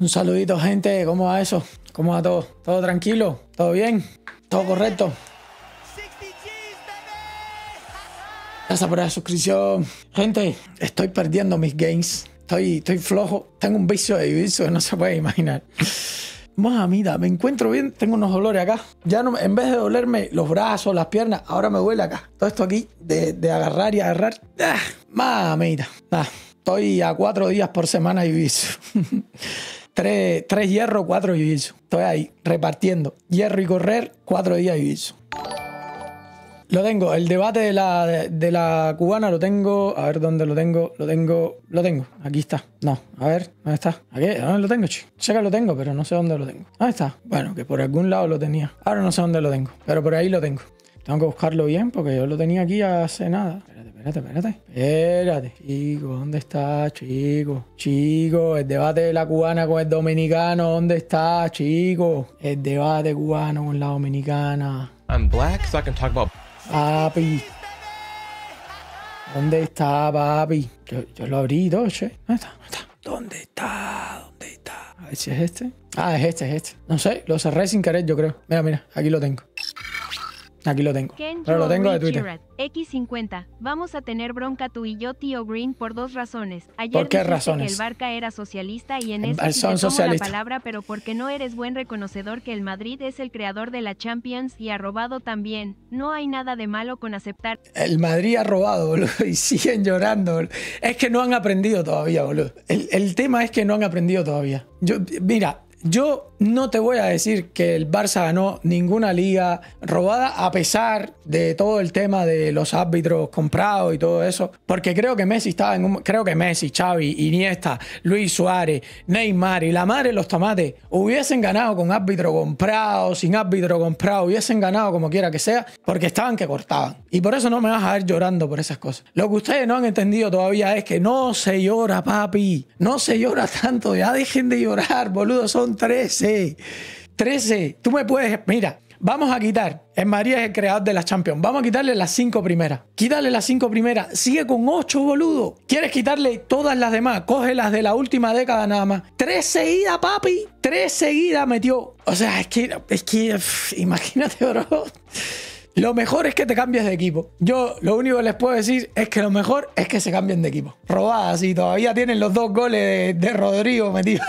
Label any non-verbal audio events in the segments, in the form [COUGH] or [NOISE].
Un saludito, gente. ¿Cómo va eso? ¿Cómo va todo? ¿Todo tranquilo? ¿Todo bien? ¿Todo correcto? Gracias por la suscripción. Gente, estoy perdiendo mis gains. Estoy, estoy flojo. Tengo un vicio de vicio que no se puede imaginar. Mamita, me encuentro bien. Tengo unos dolores acá. Ya no, en vez de dolerme los brazos, las piernas, ahora me duele acá. Todo esto aquí de, agarrar y agarrar. ¡Ah! Mamita. estoy a cuatro días por semana de vicio. [LAUGHS] tres, hierro, cuatro y jitsu Estoy ahí, repartiendo. Hierro y correr, cuatro días y Lo tengo, el debate de la, de, la, cubana lo tengo. A ver dónde lo tengo, lo tengo, lo tengo. Aquí está. No, a ver, ¿dónde está? Aquí, ¿dónde lo tengo, Sé que lo tengo, pero no sé dónde lo tengo. ¿Dónde está? Bueno, que por algún lado lo tenía. Ahora no sé dónde lo tengo, pero por ahí lo tengo. Tengo que buscarlo bien porque yo lo tenía aquí hace nada. Espérate, espérate, espérate. Espérate. Chico, ¿dónde está, chico? Chico, el debate de la cubana con el dominicano, ¿dónde está, chico? El debate cubano con la dominicana. I'm black, so I can talk about... Papi. ¿Dónde está, papi? Yo, lo abrí todo, está? ¿Dónde está? ¿Dónde está? ¿Dónde está? A ver si es este. Ah, es este, es este. No sé, lo cerré sin querer, yo creo. Mira, mira, aquí lo tengo. Aquí lo tengo. Pero lo tengo de Twitter. X50. Vamos a tener bronca tú y yo, tío Green, por dos razones. Ayer ¿Por qué razones? Que el Barca era socialista y en em, eso sí la palabra, pero porque no eres buen reconocedor que el Madrid es el creador de la Champions y ha robado también. No hay nada de malo con aceptar. El Madrid ha robado, boludo, y [LAUGHS] siguen llorando. Es que no han aprendido todavía, boludo. El, el tema es que no han aprendido todavía. Yo, mira, yo no te voy a decir que el Barça ganó ninguna liga robada, a pesar de todo el tema de los árbitros comprados y todo eso, porque creo que Messi estaba en un. Creo que Messi, Xavi, Iniesta, Luis Suárez, Neymar y la madre de los tomates hubiesen ganado con árbitro comprado, sin árbitro comprado, hubiesen ganado como quiera que sea, porque estaban que cortaban. Y por eso no me vas a ver llorando por esas cosas. Lo que ustedes no han entendido todavía es que no se llora, papi. No se llora tanto. Ya dejen de llorar, boludo. Son 13. 13. Tú me puedes. Mira, vamos a quitar. En María es el creador de la Champions. Vamos a quitarle las 5 primeras. Quítale las 5 primeras. Sigue con 8 boludo. ¿Quieres quitarle todas las demás? Coge las de la última década nada más. Tres seguidas, papi. Tres seguidas metió. O sea, es que. Es que. imagínate, bro. Lo mejor es que te cambies de equipo. Yo lo único que les puedo decir es que lo mejor es que se cambien de equipo. Robadas, y todavía tienen los dos goles de, de Rodrigo metidos.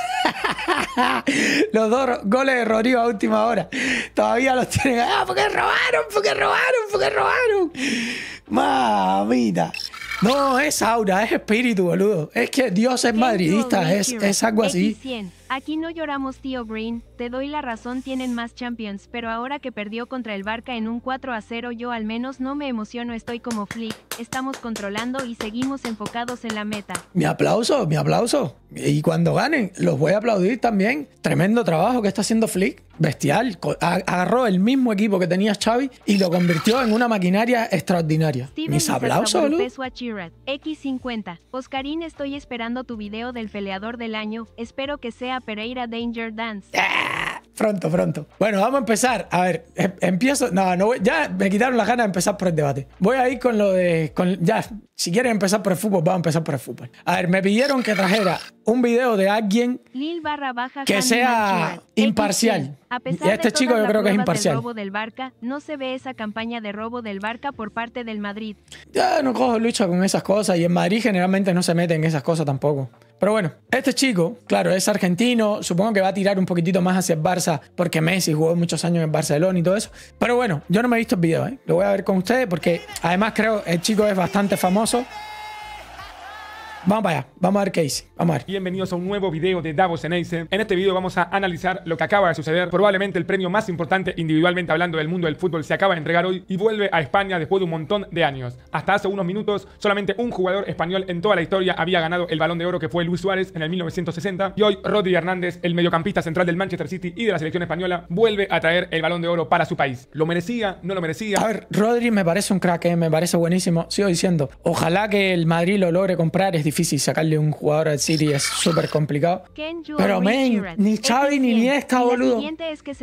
[LAUGHS] los dos goles de Rodrigo a última hora. Todavía los tienen. ¡Ah, porque robaron! porque robaron! porque robaron! ¡Mamita! No, es aura, es espíritu, boludo. Es que Dios es madridista, es, es algo así. Aquí no lloramos tío Green, te doy la razón tienen más champions, pero ahora que perdió contra el Barca en un 4 a 0 yo al menos no me emociono, estoy como Flick, estamos controlando y seguimos enfocados en la meta. Mi aplauso, mi aplauso. Y cuando ganen, los voy a aplaudir también. Tremendo trabajo que está haciendo Flick, bestial. Agarró el mismo equipo que tenía Xavi y lo convirtió en una maquinaria extraordinaria. Mis aplausos, X50. Oscarín, estoy esperando tu video del peleador del año, espero que sea Pereira Danger Dance. Ah, pronto, pronto. Bueno, vamos a empezar. A ver, em, empiezo. No, no ya me quitaron las ganas de empezar por el debate. Voy a ir con lo de. Con, ya, si quieren empezar por el fútbol, vamos a empezar por el fútbol. A ver, me pidieron que trajera un video de alguien que sea pues imparcial. A pesar este chico yo creo que es imparcial. robo del Barca, no se ve esa campaña de robo del Barca por parte del Madrid. Ya no cojo lucha con esas cosas y en Madrid generalmente no se mete en esas cosas tampoco. Pero bueno, este chico, claro, es argentino, supongo que va a tirar un poquitito más hacia el Barça porque Messi jugó muchos años en Barcelona y todo eso. Pero bueno, yo no me he visto el video, ¿eh? lo voy a ver con ustedes porque además creo el chico es bastante famoso. Vamos para allá, vamos a ver qué hice, vamos a ver. Bienvenidos a un nuevo video de Davos en Ace. En este video vamos a analizar lo que acaba de suceder. Probablemente el premio más importante individualmente hablando del mundo del fútbol se acaba de entregar hoy y vuelve a España después de un montón de años. Hasta hace unos minutos, solamente un jugador español en toda la historia había ganado el Balón de Oro que fue Luis Suárez en el 1960 y hoy Rodri Hernández, el mediocampista central del Manchester City y de la selección española, vuelve a traer el Balón de Oro para su país. ¿Lo merecía? ¿No lo merecía? A ver, Rodri me parece un crack, eh, me parece buenísimo. Sigo diciendo, ojalá que el Madrid lo logre comprar. Es difícil sacarle un jugador al City, es súper complicado. Pero men, ni Xavi ni Iniesta, boludo.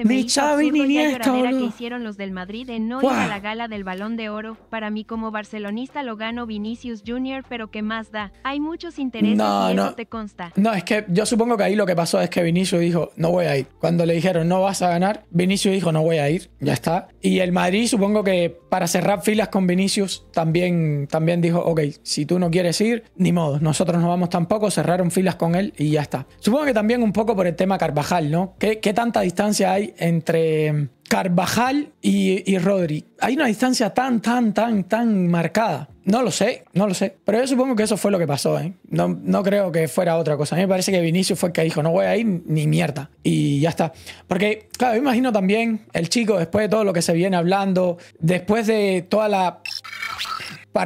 ni Xavi ni Iniesta, boludo. hicieron los del Madrid no ir a la gala del Balón de Oro. Para mí como barcelonista lo gano Vinicius Junior, pero ¿qué más da? Hay muchos intereses no, no. te consta. No, es que yo supongo que ahí lo que pasó es que Vinicius dijo, no voy a ir. Cuando le dijeron, no vas a ganar, Vinicius dijo, no voy a ir, ya está. Y el Madrid supongo que para cerrar filas con Vinicius también, también dijo, ok, si tú no quieres ir, ni modo nosotros no vamos tampoco, cerraron filas con él y ya está. Supongo que también un poco por el tema Carvajal, ¿no? ¿Qué, tanta distancia hay entre em, Carvajal y, y Rodri? Hay una distancia tan, tan, tan, tan marcada. No lo sé, no lo sé. Pero yo supongo que eso fue lo que pasó, ¿eh? No, no creo que fuera otra cosa. A mí me parece que Vinicius fue el que dijo, no voy a ir ni mierda. Y ya está. Porque, claro, me imagino también el chico, después de todo lo que se viene hablando, después de toda la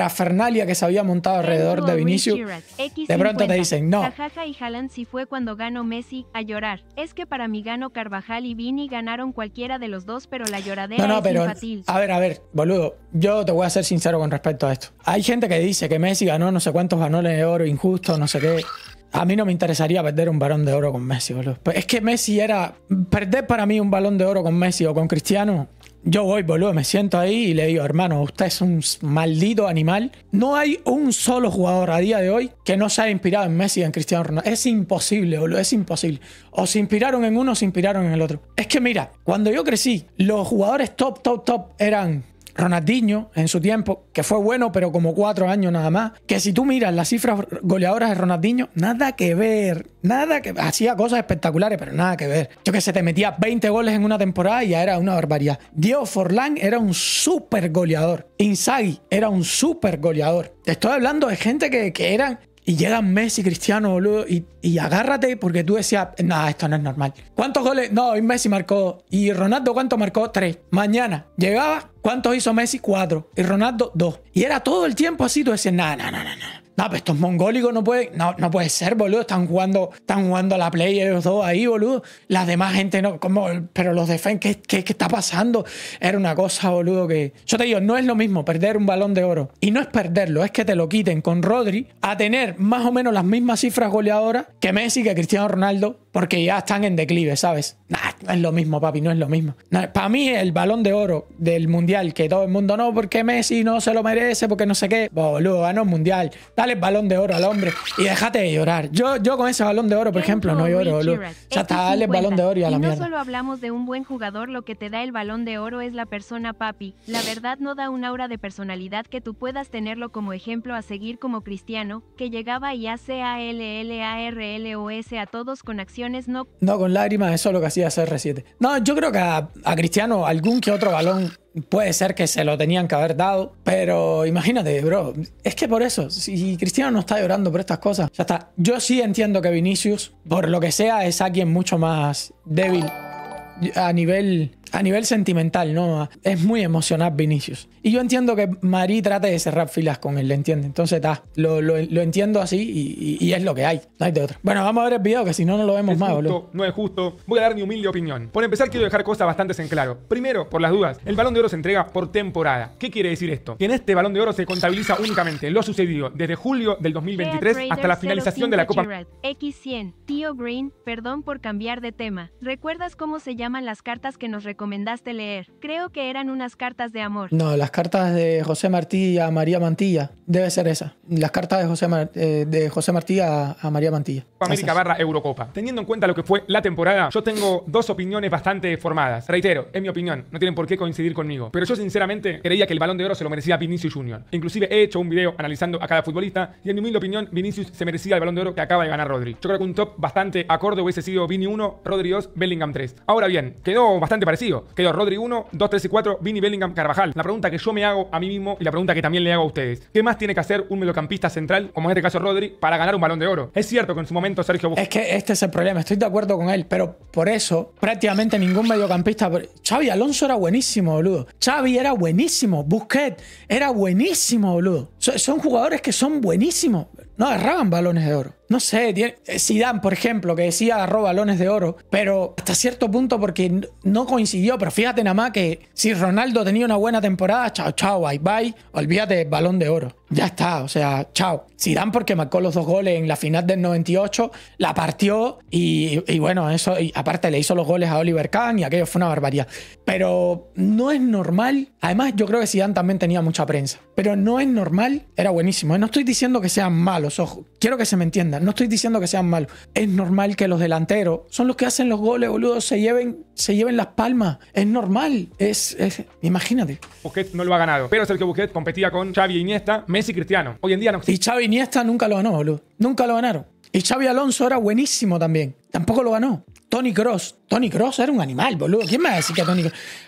Fernalia que se había montado alrededor de Vinicius. De pronto te dicen, no. y si fue cuando ganó Messi, a llorar. Es que para mí ganó Carvajal y Vini ganaron cualquiera de los dos, pero la lloradera pero, A ver, a ver, boludo, yo te voy a ser sincero con respecto a esto. Hay gente que dice que Messi ganó no sé cuántos balones de oro injusto, no sé qué. A mí no me interesaría perder un balón de oro con Messi, boludo. Pues es que Messi era. Perder para mí un balón de oro con Messi o con Cristiano yo voy, boludo, me siento ahí y le digo, hermano, usted es un maldito animal. No hay un solo jugador a día de hoy que no se haya inspirado en Messi en Cristiano Ronaldo. Es imposible, boludo, es imposible. O se inspiraron en uno o se inspiraron en el otro. Es que mira, cuando yo crecí, los jugadores top, top, top eran Ronaldinho en su tiempo, que fue bueno, pero como cuatro años nada más. Que si tú miras las cifras goleadoras de Ronaldinho, nada que ver. Nada que Hacía cosas espectaculares, pero nada que ver. Yo que se te metía 20 goles en una temporada y ya era una barbaridad. Diego Forlán era un super goleador. Inzaghi era un super goleador. Te estoy hablando de gente que, que eran y llegan Messi, Cristiano, boludo, y, agárrate porque tú decías, nada, esto no es normal. ¿Cuántos goles? No, hoy Messi marcó. ¿Y Ronaldo cuánto marcó? Tres. Mañana llegaba, ¿cuántos hizo Messi? Cuatro. Y Ronaldo, dos. Y era todo el tiempo así, tú decías, nada, nada, nada, nada. No, pues estos mongólicos no pueden. No, no puede ser, boludo. Están jugando, están jugando a la Play ellos dos ahí, boludo. Las demás gente no. como Pero los defens ¿qué, ¿qué, está pasando? Era una cosa, boludo, que. Yo te digo, no es lo mismo perder un balón de oro. Y no es perderlo, es que te lo quiten con Rodri a tener más o menos las mismas cifras goleadoras que Messi, que Cristiano Ronaldo, porque ya están en declive, ¿sabes? no es lo mismo, papi, no es lo mismo. para mí, el balón de oro del mundial, que todo el mundo no, porque Messi no se lo merece, porque no sé qué. Boludo, ganó el mundial. Dale el balón de oro al hombre y déjate de llorar. Yo, yo con ese balón de oro, por ejemplo, no lloro, boludo. O sea, dale el balón de oro y a la y no solo hablamos de un buen jugador, lo que te da el balón de oro es la persona, papi. La verdad no da un aura de personalidad que tú puedas tenerlo como ejemplo a seguir como cristiano, que llegaba y hace a l l a r l o s a todos con acción no... con lágrimas, eso es lo que hacía CR7. No, yo creo que a, a, Cristiano algún que otro balón puede ser que se lo tenían que haber dado, pero imagínate, bro, es que por eso, si Cristiano no está llorando por estas cosas, ya está. Yo sí entiendo que Vinicius, por lo que sea, es alguien mucho más débil a nivel a nivel sentimental, ¿no? Es muy emocional Vinicius. Y yo entiendo que Madrid trate de cerrar filas con él, ¿le entiende? Entonces, está, lo, entiendo así y, es lo que hay. No hay de otro. Bueno, vamos a ver el video que si no, no lo vemos es más, justo, No es justo. Voy a dar mi humilde opinión. Por empezar, quiero dejar cosas bastante en claro. Primero, por las dudas, el balón de oro se entrega por temporada. ¿Qué quiere decir esto? Que en este balón de oro se contabiliza únicamente lo sucedido desde julio del 2023 hasta la finalización de la Copa. X100. Tío Green, perdón por cambiar de tema. ¿Recuerdas cómo se llaman las cartas que nos recomendaste leer. Creo que eran unas cartas de amor. No, las cartas de José Martí a María Mantilla. Debe ser esa. Las cartas de José, eh, de José Martí a, María Mantilla. América barra Eurocopa. Teniendo en cuenta lo que fue la temporada, yo tengo dos opiniones bastante formadas. Reitero, es mi opinión. No tienen por qué coincidir conmigo. Pero yo sinceramente creía que el balón de oro se lo merecía Vinicius Junior. Inclusive he hecho un video analizando a cada futbolista y en mi humilde opinión Vinicius se merecía el balón de oro que acaba de ganar Rodri. Yo creo que un top bastante acorde hubiese sido Vini 1, Rodri 2, Bellingham 3. Ahora bien, quedó bastante parecido que Quedó Rodri 1, 2, 3 y 4, Vini, Bellingham, Carvajal. La pregunta que yo me hago a mí mismo y la pregunta que también le hago a ustedes. ¿Qué más tiene que hacer un mediocampista central, como en este caso Rodri, para ganar un balón de oro? Es cierto que en su momento Sergio Busquets... Es que este es el problema, estoy de acuerdo con él, pero por eso prácticamente ningún mediocampista... Xavi Alonso era buenísimo, boludo. Xavi era buenísimo. Busquets era buenísimo, boludo. Son jugadores que son buenísimos. No agarraban balones de oro no sé, Sidán, eh, por ejemplo, que decía agarró balones de oro, pero hasta cierto punto porque no coincidió, pero fíjate nada más que si Ronaldo tenía una buena temporada, chao, chao, bye, bye, olvídate, balón de oro. Ya está, o sea, chao. Zidane porque marcó los dos goles en la final del 98, la partió y, bueno, eso, y aparte le hizo los goles a Oliver Kahn y aquello fue una barbaridad. Pero no es normal, además yo creo que Zidane también tenía mucha prensa, pero no es normal, era buenísimo. No estoy diciendo que sean malos, ojo, quiero que se me entiendan no estoy diciendo que sean malos. Es normal que los delanteros son los que hacen los goles, boludo. Se lleven, se lleven las palmas. Es normal. Es, imagínate. Busquets no lo ha ganado. Pero es el que Busquets competía con Xavi e Iniesta, Messi Cristiano. Hoy en día no. Y Xavi e Iniesta nunca lo ganó, boludo. Nunca lo ganaron. Y Xavi Alonso era buenísimo también tampoco lo ganó. Tony Cross. Tony Cross era un animal, boludo. ¿Quién me va a decir que Tony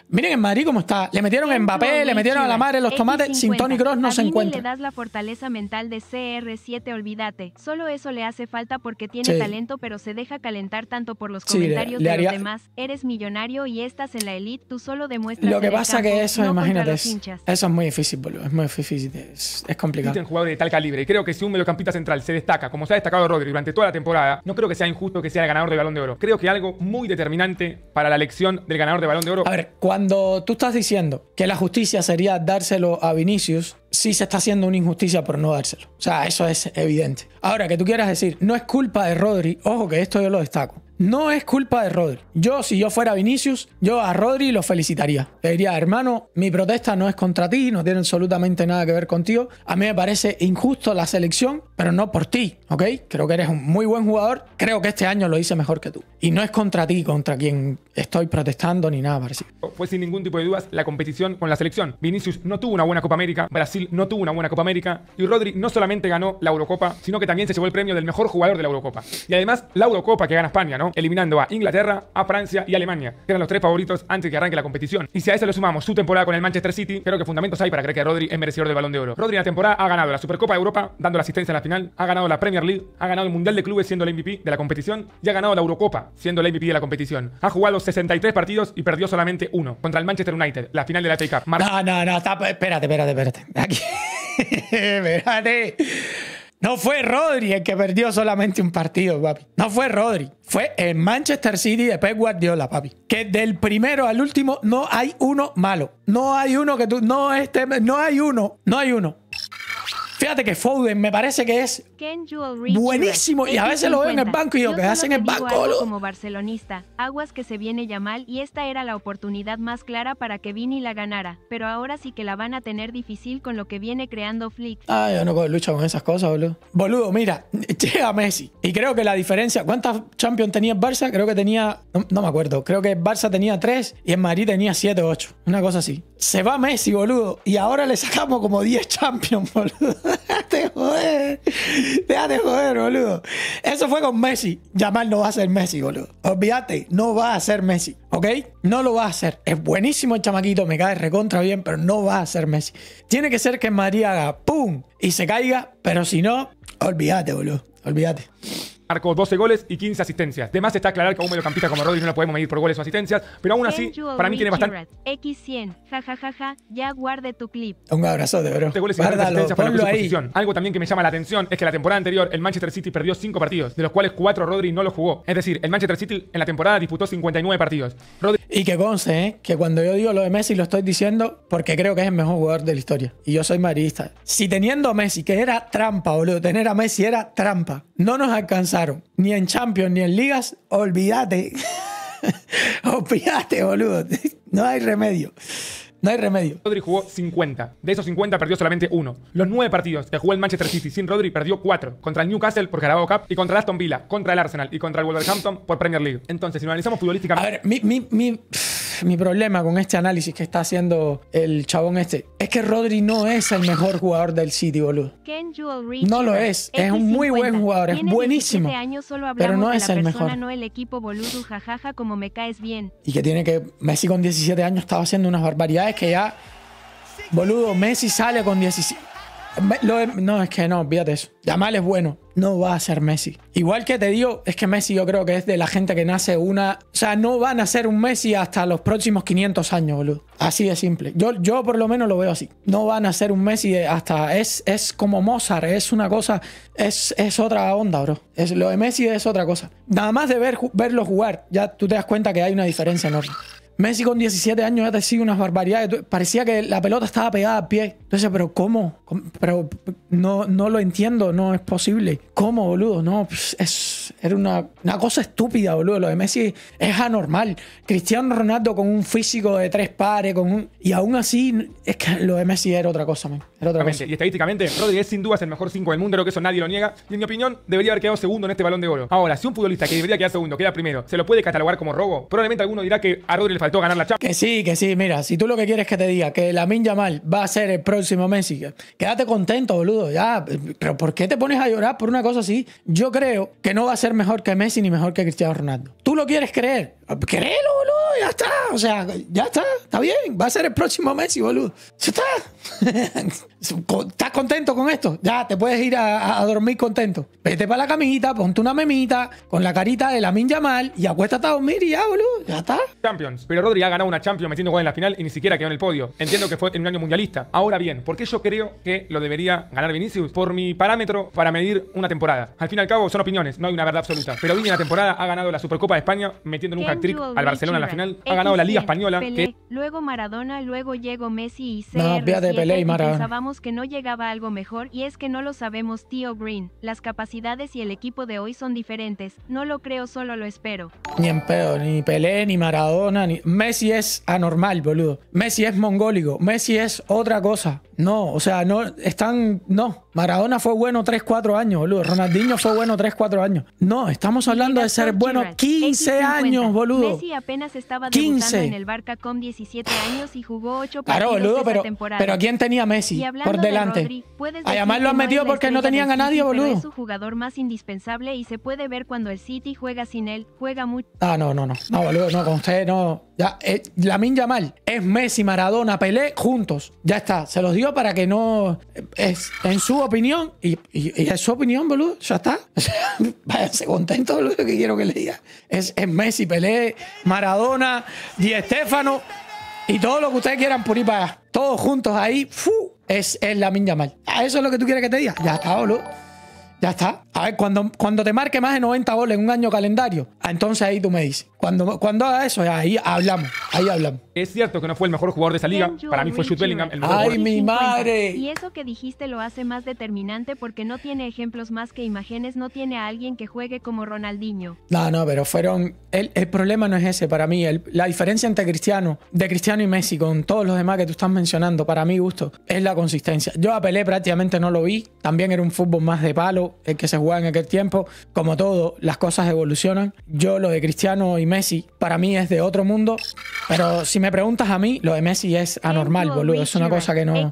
Miren en Madrid cómo está. Le metieron en Mbappé, le metieron a la madre los tomates. Sin este Tony Cross no se encuentra. le das la fortaleza mental de CR7, olvídate. Solo eso le hace falta porque tiene talento, pero se deja calentar tanto por los comentarios de los demás. Eres millonario y estás en la elite, tú solo demuestras. Lo que pasa que eso, imagínate, eso es muy difícil, boludo. Es muy difícil. Es, es complicado. un jugador de tal calibre. y Creo que si un mediocampista central se destaca, como se ha destacado Rodri durante toda la temporada, no creo que sea injusto que sea ganador de Balón de Oro. Creo que algo muy determinante para la elección del ganador de Balón de Oro. A ver, cuando tú estás diciendo que la justicia sería dárselo a Vinicius, sí se está haciendo una injusticia por no dárselo. O sea, eso es evidente. Ahora, que tú quieras decir, no es culpa de Rodri, ojo que esto yo lo destaco. No es culpa de Rodri. Yo, si yo fuera Vinicius, yo a Rodri lo felicitaría. Le diría, hermano, mi protesta no es contra ti, no tiene absolutamente nada que ver contigo. A mí me parece injusto la selección, pero no por ti, ¿ok? Creo que eres un muy buen jugador. Creo que este año lo hice mejor que tú. Y no es contra ti, contra quien estoy protestando ni nada parecido. Fue sin ningún tipo de dudas la competición con la selección. Vinicius no tuvo una buena Copa América, Brasil no tuvo una buena Copa América y Rodri no solamente ganó la Eurocopa, sino que también se llevó el premio del mejor jugador de la Eurocopa. Y además la Eurocopa que gana España, ¿no? Eliminando a Inglaterra, a Francia y Alemania, que eran los tres favoritos antes de que arranque la competición. Y si a eso le sumamos su temporada con el Manchester City, creo que fundamentos hay para creer que Rodri es merecedor del Balón de Oro. Rodri en la temporada ha ganado la Supercopa de Europa, dando la asistencia en la final, ha ganado la Premier League, ha ganado el Mundial de Clubes siendo el MVP de la competición y ha ganado la Eurocopa siendo el MVP de la competición. Ha jugado 63 partidos y perdió solamente uno, contra el Manchester United, la final de la FA Cup. no, no, no, espérate, espérate, espérate. Aquí... [LAUGHS] espérate. No fue Rodri el que perdió solamente un partido, papi. No fue Rodri. Fue el Manchester City de Pep Guardiola, papi. Que del primero al último no hay uno malo. No hay uno que tú. No, este, no hay uno. No hay uno. Fíjate que Foden me parece que es buenísimo y a este veces lo veo en el banco y yo, que hacen el banco? Como barcelonista, aguas que se viene Yamal y esta era la oportunidad más clara para que Vini la ganara, pero ahora sí que la van a tener difícil con lo que viene creando Flick. Ah, yo no puedo luchar con esas cosas, boludo. Boludo, mira, [LAUGHS] llega Messi y creo que la diferencia, ¿cuántas Champions tenía el Barça? Creo que tenía, no, me acuerdo, creo que el Barça tenía 3 y en Madrid tenía 7 o 8, una cosa así. Se va Messi, boludo, y ahora le sacamos como 10 [LAUGHS] Champions, boludo. Déjate [LAUGHS] joder. Déjate joder, boludo. Eso fue con Messi. Yamal no va a ser Messi, boludo. Olvídate, no va a ser Messi, ¿ok? No lo va a hacer. Es buenísimo el chamaquito, me cae recontra bien, pero no va a ser Messi. Tiene que ser que María haga pum y se caiga, pero si no, olvídate, boludo. Olvídate. Arcos 12 goles y 15 asistencias. De más está aclarar que a un mediocampista como Rodri no lo podemos medir por goles o asistencias, pero aún así, para mí tiene bastante. X100, jajajaja, ya guarde tu clip. Un abrazo de oro. Goles y asistencias para la posición. Algo también que me llama la atención es que la temporada anterior el Manchester City perdió 5 partidos, de los cuales 4 Rodri no los jugó. Es decir, el Manchester City en la temporada disputó 59 partidos. Rodri y que conste, ¿eh? que cuando yo digo lo de Messi lo estoy diciendo porque creo que es el mejor jugador de la historia. Y yo soy marista. Si teniendo a Messi, que era trampa, boludo, tener a Messi era trampa, no nos alcanzaron, ni en Champions ni en Ligas, olvídate. [LAUGHS] olvídate, boludo. No hay remedio. No hay remedio. Rodri jugó 50. De esos 50 perdió solamente uno. Los nueve partidos que jugó el Manchester City sin Rodri perdió cuatro. Contra el Newcastle por Carabao Cup y contra el Aston Villa, contra el Arsenal y contra el Wolverhampton por Premier League. Entonces, si lo analizamos futbolísticamente... A ver, mi... mi, mi mi problema con este análisis que está haciendo el chabón este es que Rodri no es el mejor jugador del City, boludo. No lo es. Es un muy buen jugador, es buenísimo. pero no es el mejor. Y que tiene que. Messi con 17 años estaba haciendo unas barbaridades que ya. Boludo, Messi sale con 17 no, es que no, fíjate eso. Yamal es bueno, no va a ser Messi. Igual que te digo, es que Messi yo creo que es de la gente que nace una... O sea, no van a ser un Messi hasta los próximos 500 años, boludo. Así de simple. Yo, yo por lo menos lo veo así. No van a ser un Messi hasta... Es, es como Mozart, es una cosa... Es, es otra onda, bro. lo de Messi es otra cosa. Nada más de ver, verlo jugar, ya tú te das cuenta que hay una diferencia enorme. Messi con 17 años ya te sigue unas barbaridades. Parecía que la pelota estaba pegada al pie. Entonces, pero ¿cómo? Pero no, no lo entiendo, no es posible. ¿Cómo, boludo? No, pues, es, era una, cosa estúpida, boludo. Lo de Messi es anormal. Cristiano Ronaldo con un físico de tres pares, con Y aún así, es que lo de Messi era otra cosa, man. Era otra cosa. Y estadísticamente, Rodri es sin duda el mejor cinco del mundo, creo que eso nadie lo niega. Y en mi opinión, debería haber quedado segundo en este balón de oro. Ahora, si un futbolista que debería quedar segundo queda primero, ¿se lo puede catalogar como robo? Probablemente alguno dirá que a Rodri le faltó ganar la chapa Que sí, que sí. Mira, si tú lo que quieres que te diga, que la Minja Mal va a ser el próximo Messi, quédate contento, boludo. Ya, pero ¿por qué te pones a llorar por una cosa así? Yo creo que no va a ser mejor que Messi ni mejor que Cristiano Ronaldo. Tú lo quieres creer. Ah, pues, créelo, boludo, ya está. O sea, ya está, está bien. Va a ser el próximo Messi, boludo. Ya está. [LAUGHS] ¿Estás contento con esto? Ya, te puedes ir a, dormir contento. Vete para la camita, ponte una memita con la carita de la mal y acuéstate a dormir y ya, boludo. Ya está. Champions. Pero Rodri ha ganado una Champions metiendo gol en la final y ni siquiera quedó en el podio. Entiendo que fue en un año mundialista. Ahora bien, ¿por qué yo creo que lo debería ganar Vinicius? Por mi parámetro para medir una temporada. Al fin y al cabo son opiniones, no hay una verdad absoluta. Pero viene la temporada, ha ganado la Supercopa de España, metiendo un hat al Barcelona en la final. Ha ganado la Liga Española. Que... Luego Maradona, luego llegó Messi y CR7. de Pelé y Maradona Pensábamos que no llegaba algo mejor y es que no lo sabemos, tío Green. Las capacidades y el equipo de hoy son diferentes. No lo creo, solo lo espero. Ni en pedo, ni Pelé, ni Maradona, ni... Messi es anormal, boludo. Messi es mongólico. Messi es otra cosa. No, o sea, no están. No, Maradona fue bueno 3-4 años, boludo. Ronaldinho fue bueno 3-4 años. No, estamos hablando de ser bueno 15 años, boludo. Messi apenas estaba 15. en el Barca con 17 años y jugó 8 claro, boludo, pero, Pero quién tenía Messi por delante? De lo han metido porque no tenían a nadie, boludo. su jugador más indispensable y se puede ver cuando el City juega sin él, juega mucho. Ah, no, no, no. No, boludo, no, con ustedes, no. Ya, eh, mal, es Messi, Maradona, Pelé juntos. Ya está, se los digo para que no. Eh, es, en su opinión, y, y, es su opinión, boludo, ya está. [LAUGHS] Váyanse contentos, lo que quiero que le diga. Es, Messi, Pelé, Maradona, Di Estefano y todo lo que ustedes quieran por para Todos juntos ahí, Es, es la minya mal. eso es lo que tú quieres que te diga? Ya está, boludo. Ya está. A ver, cuando, cuando te marque más de 90 goles en un año calendario, ah, entonces ahí tú me dices. Cuando, cuando haga eso, ahí hablamos. Ahí hablamos. Es cierto que no fue el mejor jugador de esa liga. Para mí fue Jude Bellingham el mejor ¡Ay, mi madre! Y eso que dijiste lo hace más determinante porque no tiene ejemplos más que imágenes, no tiene a alguien que juegue como Ronaldinho. No, no, pero fueron. El, el problema no es ese para mí. la diferencia entre Cristiano, de Cristiano y Messi con todos los demás que tú estás mencionando, para mi gusto, es la consistencia. Yo a prácticamente no lo vi. También era un fútbol más de palo, el que se en aquel tiempo. Como todo, las cosas evolucionan. Yo lo de Cristiano y Messi, para mí es de otro mundo, pero si me preguntas a mí, lo de Messi es anormal, boludo. Es una cosa que no...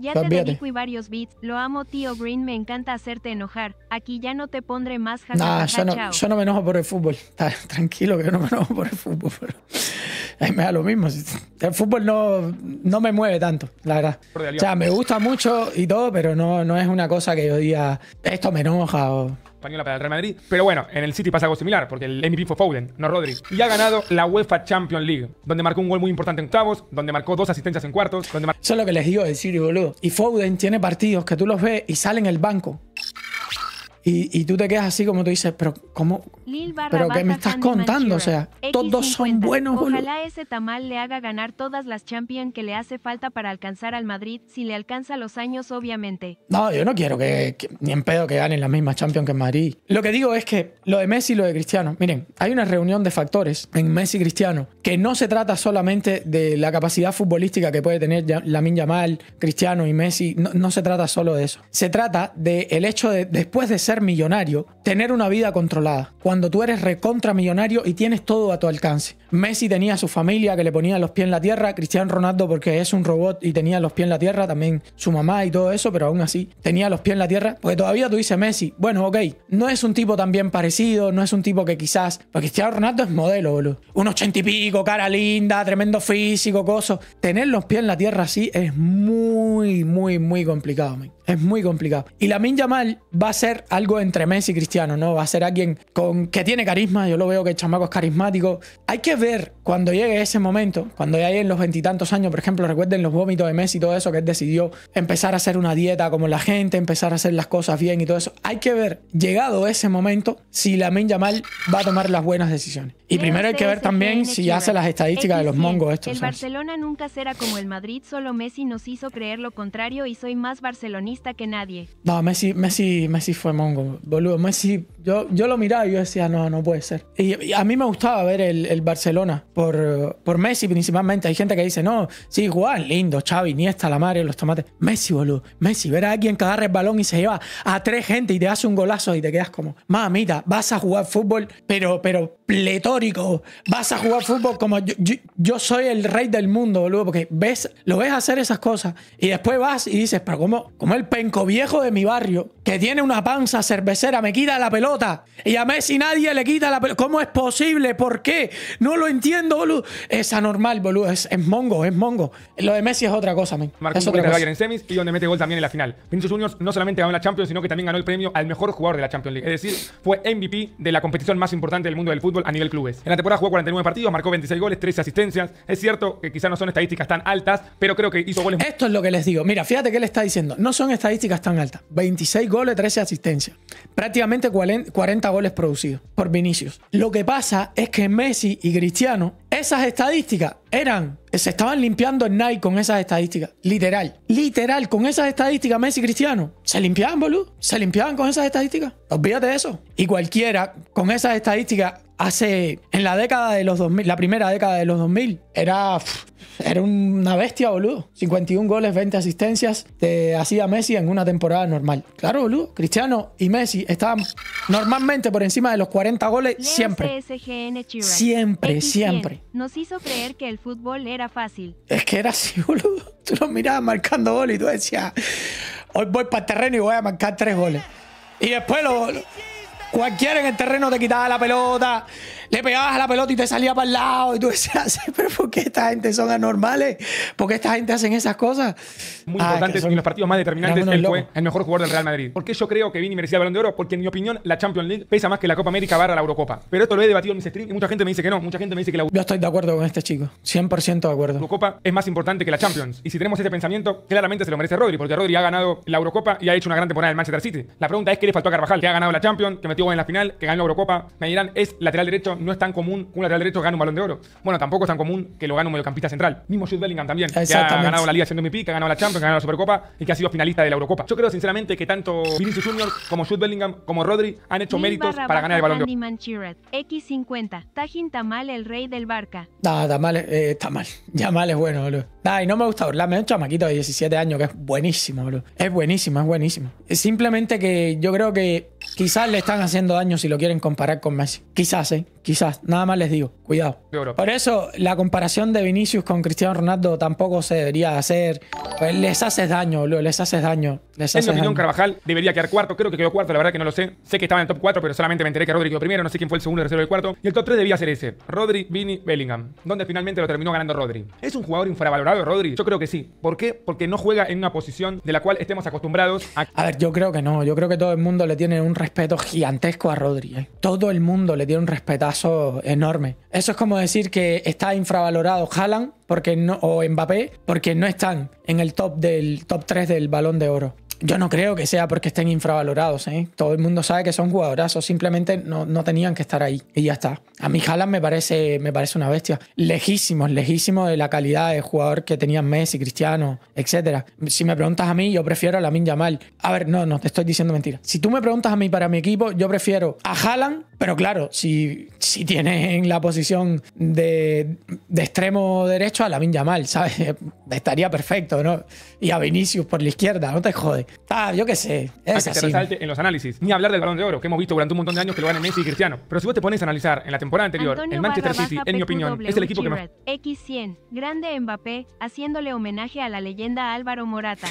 Ya te dedico y varios beats. Lo amo, tío Green. Me encanta hacerte enojar. Aquí ya no te pondré más jamás yo, no, yo no me enojo por el fútbol. [LAUGHS] tranquilo que yo no me enojo por el fútbol. Es [LAUGHS] me da lo mismo. El fútbol no, no me mueve tanto, la verdad. O sea, me gusta mucho y todo, pero no, no es una cosa que yo diga, esto me enoja o española para el Real Madrid. Pero bueno, en el City pasa algo similar, porque el MVP fue Foden, no Rodri. Y ha ganado la UEFA Champions League, donde marcó un gol muy importante en octavos, donde marcó dos asistencias en cuartos. Donde Eso es lo que les digo del City, boludo. Y Foden tiene partidos que tú los ves y sale en el banco y, tú te quedas así como tú dices, pero ¿cómo? ¿Pero qué me estás contando? O sea, todos son buenos. Ojalá ese tamal le haga ganar todas las Champions que le hace falta para alcanzar al Madrid, si le alcanza los años, obviamente. No, yo no quiero que, ni en pedo que ganen las mismas Champions que en Madrid. Lo que digo es que lo de Messi y lo de Cristiano, miren, hay una reunión de factores en Messi y Cristiano que no se trata solamente de la capacidad futbolística que puede tener Lamin Yamal, Cristiano y Messi, no, no se trata solo de eso. Se trata del el hecho de después de ser ser millonario, tener una vida controlada, cuando tú eres recontra millonario y tienes todo a tu alcance. Messi tenía su familia que le ponía los pies en la tierra, Cristiano Ronaldo porque es un robot y tenía los pies en la tierra, también su mamá y todo eso, pero aún así tenía los pies en la tierra, porque todavía tú dices Messi, bueno, ok, no es un tipo tan bien parecido, no es un tipo que quizás, porque Cristiano Ronaldo es modelo, boludo, un ochenta y pico, cara linda, tremendo físico, coso, tener los pies en la tierra así es muy, muy, muy complicado, man. Es muy complicado. Y la mal va a ser algo entre Messi y Cristiano, ¿no? Va a ser alguien con, que tiene carisma. Yo lo veo que el chamaco es carismático. Hay que ver cuando llegue ese momento, cuando ya en los veintitantos años, por ejemplo, recuerden los vómitos de Messi y todo eso, que él decidió empezar a hacer una dieta como la gente, empezar a hacer las cosas bien y todo eso. Hay que ver, llegado ese momento, si la mal va a tomar las buenas decisiones. Y primero hay que ver también si hace las estadísticas de los mongos estos. El Barcelona nunca será como el Madrid, solo Messi nos hizo creer lo contrario y soy más barcelonista que nadie. No, Messi, Messi, Messi fue mongo, boludo. Messi, yo, yo lo miraba y yo decía, no, no puede ser. Y, a mí me gustaba ver el, Barcelona por, por Messi principalmente. Hay gente que dice, no, sí, igual lindo, Xavi, Niesta, la madre, los tomates. Messi, boludo, Messi, ver a alguien que agarra el balón y se lleva a tres gente y te hace un golazo y te quedas como, mamita, vas a jugar fútbol, pero, pero vas a jugar fútbol como yo, soy el rey del mundo, boludo, porque ves, lo ves hacer esas cosas y después vas y dices, pero como, como el penco viejo de mi barrio, que tiene una panza cervecera, me quita la pelota y a Messi nadie le quita la pelota. ¿Cómo es posible? ¿Por qué? No lo entiendo, boludo. Es anormal, boludo, es, mongo, es mongo. Lo de Messi es otra cosa, man. Marcó es un Bayern en semis y donde mete gol también en la final. Vinicius Juniors no solamente ganó la Champions, sino que también ganó el premio al mejor jugador de la Champions League. Es decir, fue MVP de la competición más importante del mundo del fútbol a nivel club. En la temporada jugó 49 partidos, marcó 26 goles, 13 asistencias. Es cierto que quizás no son estadísticas tan altas, pero creo que hizo goles. Esto es lo que les digo. Mira, fíjate qué le está diciendo. No son estadísticas tan altas. 26 goles, 13 asistencias. Prácticamente 40 goles producidos por Vinicius. Lo que pasa es que Messi y Cristiano, esas estadísticas eran se estaban limpiando en Nike con esas estadísticas. Literal. Literal. Con esas estadísticas, Messi y Cristiano. Se limpiaban, boludo. Se limpiaban con esas estadísticas. Olvídate de eso. Y cualquiera con esas estadísticas hace. En la década de los 2000, la primera década de los 2000, era. Era una bestia, boludo. 51 goles, 20 asistencias. Te hacía Messi en una temporada normal. Claro, boludo. Cristiano y Messi estaban normalmente por encima de los 40 goles siempre. Siempre, siempre. Nos hizo creer que el fútbol era fácil. Es que era así, [LAUGHS] boludo. Tú lo mirabas marcando goles y tú decías, hoy voy para el terreno y voy a marcar tres goles. Y después lo, Cualquiera en el terreno te quitaba la pelota le pegabas a la pelota y te salía para el lado y tú decías, [LAUGHS] pero ¿por qué esta gente son anormales? ¿Por qué esta gente hacen esas cosas? Muy importante, son... los partidos más determinantes, él fue el mejor jugador del Real Madrid. ¿Por qué yo creo que Vini merecía el Balón de Oro? Porque en mi opinión la Champions League pesa más que la Copa América barra la Eurocopa. Pero esto lo he debatido en mis streams y mucha gente me dice que no, mucha gente me dice que la Yo estoy de acuerdo con este chico, 100% de acuerdo. La Eurocopa es más importante que la Champions. Y si tenemos ese pensamiento, claramente se lo merece Rodri, porque Rodri ha ganado la Eurocopa y ha hecho una gran temporada en Manchester City. La pregunta es qué le faltó a Carvajal, que ha ganado la Champions, que metió en la final, que ganó la Eurocopa. Me dirán, es lateral derecho, no es tan común que un lateral derecho gane un balón de oro. Bueno, tampoco es tan común que lo gane un mediocampista central. Mismo Jude Bellingham también, que ha ganado la Liga siendo MVP, que ha ganado la Champions, que ha ganado la Supercopa y que ha sido finalista de la Eurocopa. Yo creo sinceramente que tanto Vinicius Jr. como Jude Bellingham como Rodri han hecho méritos para ganar el balón de oro. X50, Tajin Tamal, el rey del Barca. Nah, Tamal, mal eh, [LAUGHS] ya mal es bueno, boludo. Y no me gusta burlarme, hecho un chamaquito de 17 años que es buenísimo, boludo. Es buenísimo, es buenísimo. Simplemente que yo creo que Quizás le están haciendo daño si lo quieren comparar con Messi. Quizás, ¿eh? Quizás. Nada más les digo. Cuidado. Por eso la comparación de Vinicius con Cristiano Ronaldo tampoco se debería hacer. Pues les hace daño, boludo, les haces daño. Les haces en opinión, Carvajal debería quedar cuarto. Creo que quedó cuarto, la verdad que no lo sé. Sé que estaba en el top 4, pero solamente me enteré que Rodri quedó primero. No sé quién fue el segundo, el tercero y cuarto. Y el top 3 debía ser ese: Rodri, Vini, Bellingham. Donde finalmente lo terminó ganando Rodri. ¿Es un jugador infravalorado, Rodri? Yo creo que sí. ¿Por qué? Porque no juega en una posición de la cual estemos acostumbrados a. ver, yo creo que no. Yo creo que todo el mundo le tiene un respeto gigantesco a Rodri. ¿eh? Todo el mundo le tiene un respetazo enorme. Eso es como decir que está infravalorado Haaland porque no, o Mbappé porque no están en el top del top 3 del balón de oro. Yo no creo que sea porque estén infravalorados, ¿eh? Todo el mundo sabe que son o simplemente no, tenían que estar ahí y ya está. A mí Haaland me parece, me parece una bestia. Lejísimos, lejísimo de la calidad de jugador que tenían Messi, Cristiano, etc. Si me preguntas a mí, yo prefiero a Lamin Yamal. A ver, no, no, te estoy diciendo mentira. Si tú me preguntas a mí para mi equipo, yo prefiero a Haaland pero claro, si, si tienen en la posición de, de extremo derecho a ya mal ¿sabes? [LAUGHS] Estaría perfecto, ¿no? Y a Vinicius por la izquierda, no te jode. Ah, yo qué sé. Es en los análisis. Ni hablar del balón de oro, que hemos visto durante un montón de años que lo ganan Messi y Cristiano. Pero si vos te pones a analizar en la temporada anterior, el Manchester City, en mi opinión, es el equipo que más. X100, grande Mbappé, haciéndole homenaje a la leyenda Álvaro Morata.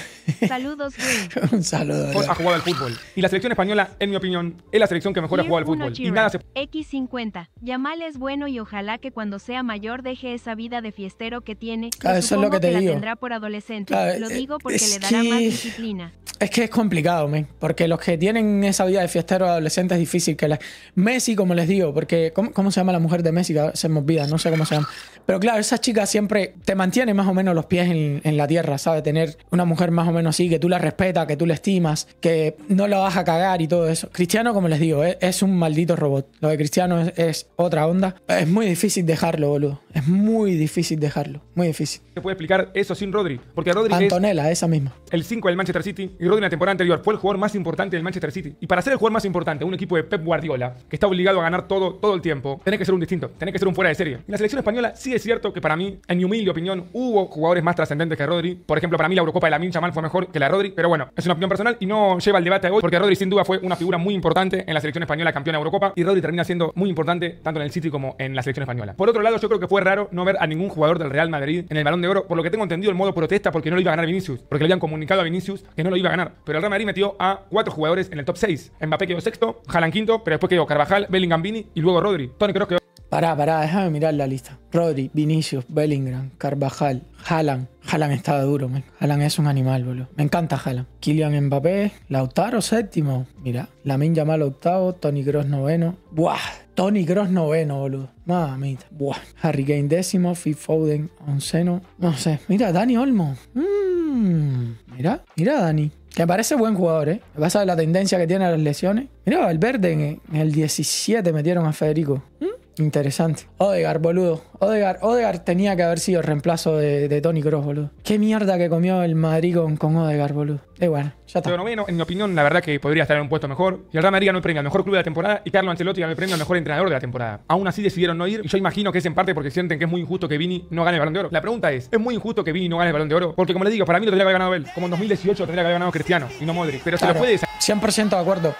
Saludos, [LAUGHS] un saludo. Ha jugado al fútbol. Y la selección española, en mi opinión, es la selección que mejor ha jugado al fútbol. Y X50. Yamal es bueno y ojalá que cuando sea mayor deje esa vida de fiestero que tiene. eso es lo que te digo. La tendrá por adolescente. lo eh, digo porque le dará más disciplina. Es que es complicado, men, porque los que tienen esa vida de fiestero adolescente es difícil que la... Messi, como les digo, porque ¿cómo, cómo se llama la mujer de Messi? Se me olvida, no sé cómo se llama. Pero claro, esa chica siempre te mantiene más o menos los pies en, la tierra, ¿sabes? Tener una mujer más o menos así, que tú la respetas, que tú la estimas, que no la vas a cagar y todo eso. Cristiano, como les digo, es, un maldito robot. Lo de Cristiano es, otra onda. Es muy difícil dejarlo, boludo. Es muy difícil dejarlo. Muy difícil. ¿Se puede explicar eso sin Rodri? Porque Rodri Antonella, esa misma. El 5 del Manchester City y Rodri en la temporada anterior fue el jugador más importante del Manchester City. Y para ser el jugador más importante, un equipo de Pep Guardiola, que está obligado a ganar todo, todo el tiempo, tiene que ser un distinto, Tiene que ser un fuera de serie. Y la selección española sigue cierto que para mí, en mi humilde opinión, hubo jugadores más trascendentes que Rodri. Por ejemplo, para mí la Eurocopa de la Mincha Mal fue mejor que la de Rodri, pero bueno, es una opinión personal y no lleva al debate de hoy, porque Rodri sin duda fue una figura muy importante en la selección española campeona de Eurocopa y Rodri termina siendo muy importante tanto en el City como en la selección española. Por otro lado, yo creo que fue raro no ver a ningún jugador del Real Madrid en el Balón de Oro, por lo que tengo entendido el modo protesta porque no lo iba a ganar Vinicius, porque le habían comunicado a Vinicius que no lo iba a ganar, pero el Real Madrid metió a cuatro jugadores en el top 6. Mbappé quedó sexto, Jalan quinto, pero después quedó Carvajal, Bellingham, y luego Rodri. Tony creo que Pará, pará, déjame mirar la lista. Rodri, Vinicius, Bellingham, Carvajal, Haaland. Haaland estaba duro, man. Haaland es un animal, boludo. Me encanta Haaland. Kylian Mbappé, Lautaro séptimo. Mira, Lamin Yamal octavo, Tony Gross noveno. Buah, Tony Gross noveno, boludo. Mamita. Buah. Harry Kane décimo, Phil Foden onceno. No sé. Mira, Dani Olmo. Mmm. Mira, mira Dani. Que parece buen jugador, ¿eh? Vas a ver la tendencia que tiene a las lesiones. Mira, Valverde en el 17 metieron a Federico. Mm. Interesante. Odegar, boludo. Odegar, Odegar tenía que haber sido el reemplazo de, de Tony Cross, boludo. Qué mierda que comió el Madrid con, con Odegar, boludo. Es eh, bueno, ya está. Pero bueno, en mi opinión, la verdad que podría estar en un puesto mejor. Y el Real Madrid ganó el premio al mejor club de la temporada y Carlo Ancelotti ganó el premio al mejor entrenador de la temporada. Aún así decidieron no ir y yo imagino que es en parte porque sienten que es muy injusto que Vini no gane el balón de oro. La pregunta es, ¿es muy injusto que Vini no gane el balón de oro? Porque como le digo, para mí lo tendría que haber ganado él. Como en 2018 lo tendría que haber ganado Cristiano y no Modri. Pero se lo puede... 100% de acuerdo.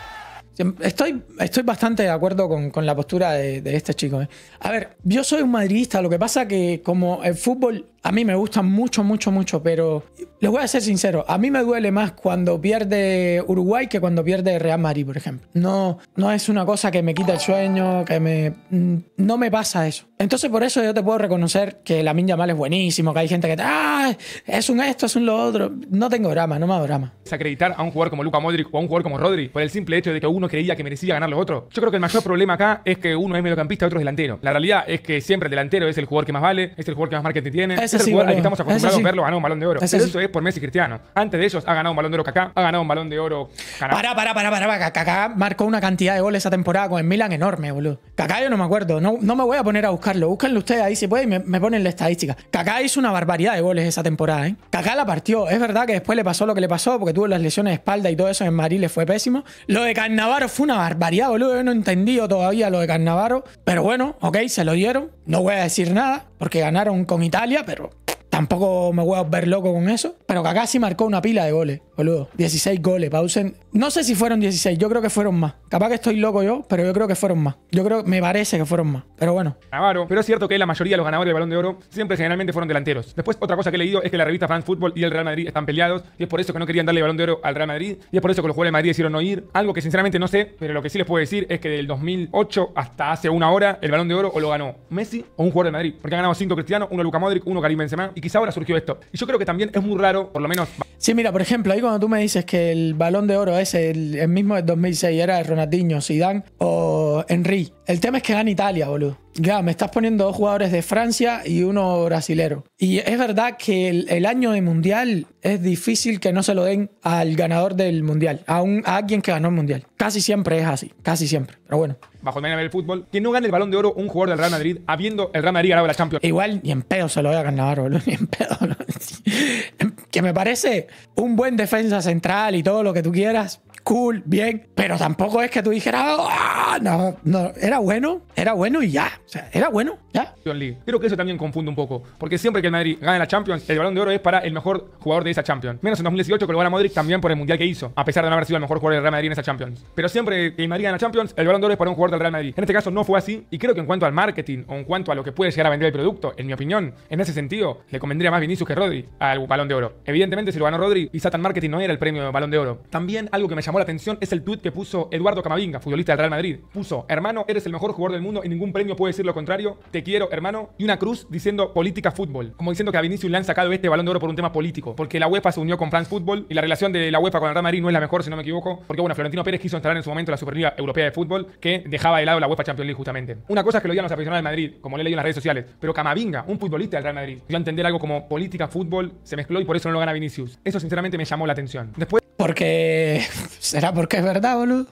Estoy, estoy bastante de acuerdo con, la postura de, este chico. ¿eh? A ver, yo soy un madridista, lo que pasa que como el fútbol a mí me gustan mucho, mucho, mucho, pero les voy a ser sincero, a mí me duele más cuando pierde Uruguay que cuando pierde Real Madrid, por ejemplo. No, no es una cosa que me quita el sueño, que me... Mm, no me pasa eso. Entonces por eso yo te puedo reconocer que la Minja Mal es buenísimo, que hay gente que... ¡Ah! Es un esto, es un lo otro. No tengo drama, no me hago drama. Desacreditar a un jugador como Luca Modric o a un jugador como Rodri por el simple hecho de que uno creía que merecía ganar los otros. Yo creo que el mayor problema acá es que uno es mediocampista, otro es delantero. La realidad es que siempre el delantero es el jugador que más vale, es el jugador que más marketing tiene es estamos acostumbrados a verlo ganar un balón de oro. eso es por Messi Cristiano. Antes de ellos ha ganado un balón de oro Kaká, ha ganado un balón de oro Kaká. Pará, pará, pará, pará. Kaká marcó una cantidad de goles esa temporada con el Milan enorme, boludo. Kaká yo no me acuerdo. No, no me voy a poner a buscarlo. Búsquenlo ustedes ahí si pueden y me, ponen la estadística. Kaká hizo una barbaridad de goles esa temporada, ¿eh? Kaká la partió. Es verdad que después le pasó lo que le pasó porque tuvo las lesiones de espalda y todo eso en Madrid le fue pésimo. Lo de Carnavaro fue una barbaridad, boludo. Yo no he entendido todavía lo de Carnavaro. Pero bueno, ok, se lo dieron. No voy a decir nada porque ganaron con Italia, pero Tampoco me voy a ver loco con eso. Pero acá sí marcó una pila de goles, boludo. 16 goles. Pausen. No sé si fueron 16, yo creo que fueron más. Capaz que estoy loco yo, pero yo creo que fueron más. Yo creo, me parece que fueron más. Pero bueno. Navarro. Pero es cierto que la mayoría de los ganadores del balón de oro siempre generalmente fueron delanteros. Después, otra cosa que he leído es que la revista Fan Football y el Real Madrid están peleados. Y es por eso que no querían darle el balón de oro al Real Madrid. Y es por eso que los jugadores de Madrid hicieron no ir. Algo que sinceramente no sé, pero lo que sí les puedo decir es que del 2008 hasta hace una hora, el balón de oro o lo ganó Messi o un jugador de Madrid. Porque han ganado 5 Cristiano, uno Luca Modric, uno Karim Benzema y quizá ahora surgió esto. Y yo creo que también es muy raro, por lo menos... Sí, mira, por ejemplo, ahí cuando tú me dices que el balón de oro es el, mismo del 2006, era de Ronaldinho, Zidane o Henry. El tema es que gana Italia, boludo. Ya, me estás poniendo dos jugadores de Francia y uno brasilero. Y es verdad que el, año de mundial es difícil que no se lo den al ganador del mundial, a, alguien que ganó el mundial. Casi siempre es así, casi siempre. Pero bueno, bajo el mañana del fútbol, que no gana el balón de oro un jugador del Real Madrid, habiendo el Real Madrid ganado la Champions. Igual ni en pedo se lo voy a ganar, boludo, ni en pedo. [LAUGHS] que me parece un buen defensa central y todo lo que tú quieras, cool, bien, pero tampoco es que tú dijeras, ah, no, no, era bueno, era bueno y ya, o sea, era bueno, ya. Creo que eso también confunde un poco, porque siempre que el Madrid gana la Champions, el balón de oro es para el mejor jugador de esa Champions. Menos en 2018 que lo gana Madrid también por el mundial que hizo, a pesar de no haber sido el mejor jugador del Real Madrid en esa Champions. Pero siempre que el Madrid gana la Champions, el balón de oro es para un jugador del Real Madrid. En este caso no fue así, y creo que en cuanto al marketing o en cuanto a lo que puede llegar a vender el producto, en mi opinión, en ese sentido, le convendría más Vinicius que Rodri al balón de oro. Evidentemente, si lo ganó Rodri, y Satan Marketing no era el premio de balón de oro. También algo que me llamó la atención es el tuit que puso Eduardo Camavinga, futbolista del Real Madrid. Puso, hermano, eres el mejor jugador del mundo y ningún premio puede decir lo contrario. Te quiero, hermano. Y una cruz diciendo política fútbol. Como diciendo que a Vinicius le han sacado este balón de oro por un tema político. Porque la UEFA se unió con France Football y la relación de la UEFA con el Real Madrid no es la mejor, si no me equivoco. Porque bueno, Florentino Pérez quiso instalar en su momento la Superliga Europea de Fútbol que dejaba de lado la UEFA Champions League justamente. Una cosa que lo a los aficionados del Madrid, como le leído en las redes sociales. Pero Camavinga, un futbolista del Real Madrid, yo entender algo como política fútbol, se mezcló y por eso no lo gana Vinicius. Eso sinceramente me llamó la atención. Después... Porque... ¿Será porque es verdad, boludo?